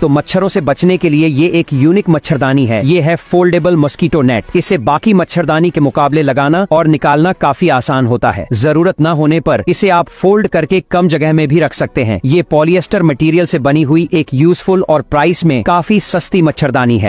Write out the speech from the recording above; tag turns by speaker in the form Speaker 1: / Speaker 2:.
Speaker 1: तो मच्छरों से बचने के लिए ये एक यूनिक मच्छरदानी है ये है फोल्डेबल मस्कीटो नेट इसे बाकी मच्छरदानी के मुकाबले लगाना और निकालना काफी आसान होता है जरूरत न होने पर इसे आप फोल्ड करके कम जगह में भी रख सकते हैं ये पॉलिएस्टर मटेरियल से बनी हुई एक यूजफुल और प्राइस में काफी सस्ती मच्छरदानी है